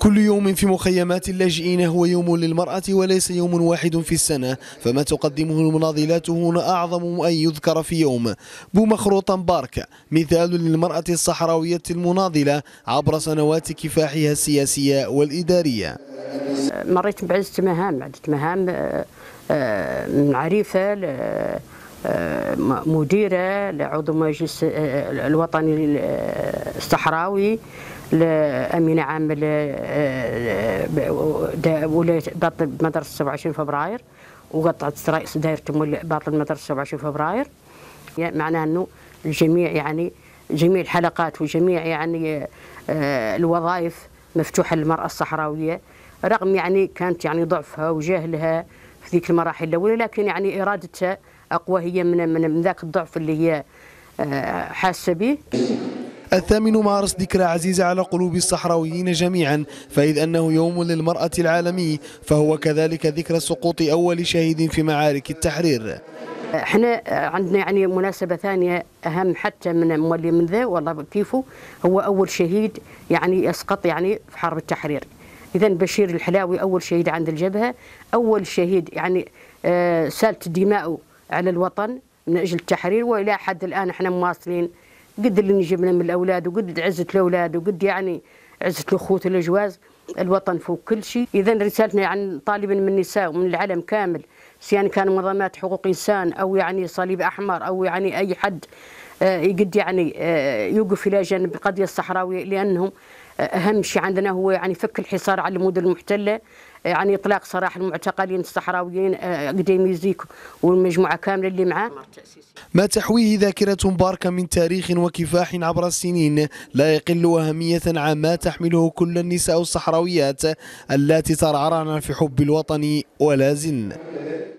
كل يوم في مخيمات اللاجئين هو يوم للمرأة وليس يوم واحد في السنة فما تقدمه المناضلات هنا أعظم أن يذكر في يوم بومخروطا بارك مثال للمرأة الصحراوية المناضلة عبر سنوات كفاحها السياسية والإدارية مريت بعدة مهام عدة مهام آه، آه، من عريفة آه، مديرة لعضو مجلس الوطني الصحراوي الامينه عامة آه، آه، ولاية باطل مدرسة 27 فبراير وقطعت رئيس دائرة باطل مدرسة 27 فبراير يعني معناه أنه الجميع يعني جميع الحلقات وجميع يعني آه، الوظائف مفتوحة للمرأة الصحراوية رغم يعني كانت يعني ضعفها وجهلها في ذيك المراحل الأولى لكن يعني إرادتها أقوى هي من من ذاك الضعف اللي هي حاسة به الثامن مارس ذكرى عزيزة على قلوب الصحراويين جميعا فإذ أنه يوم للمرأة العالمي فهو كذلك ذكرى سقوط أول شهيد في معارك التحرير احنا عندنا يعني مناسبة ثانية أهم حتى من مولي من ذا والله كيفه هو أول شهيد يعني يسقط يعني في حرب التحرير إذا بشير الحلاوي أول شهيد عند الجبهة أول شهيد يعني آه، سالت دماءه على الوطن من أجل التحرير وإلى حد الآن احنا مواصلين قد اللي نجيب من الاولاد وقد عزه الاولاد وقد يعني عزت الاخوت الجواز الوطن فوق كل شيء اذا رسالتنا يعني طالبا من النساء ومن العالم كامل سواء كان منظمات حقوق انسان او يعني صليب احمر او يعني اي حد يقد آه، يعني آه، يوقف الى جانب القضيه الصحراويه لانهم آه، اهم شيء عندنا هو يعني فك الحصار على المدن المحتله يعني اطلاق سراح المعتقلين الصحراويين قديم يزيك والمجموعه كامله اللي معاه ما تحويه ذاكره باركه من تاريخ وكفاح عبر السنين لا يقل اهميه عن ما تحمله كل النساء الصحراويات اللاتي ترعرعن في حب الوطن ولا زلن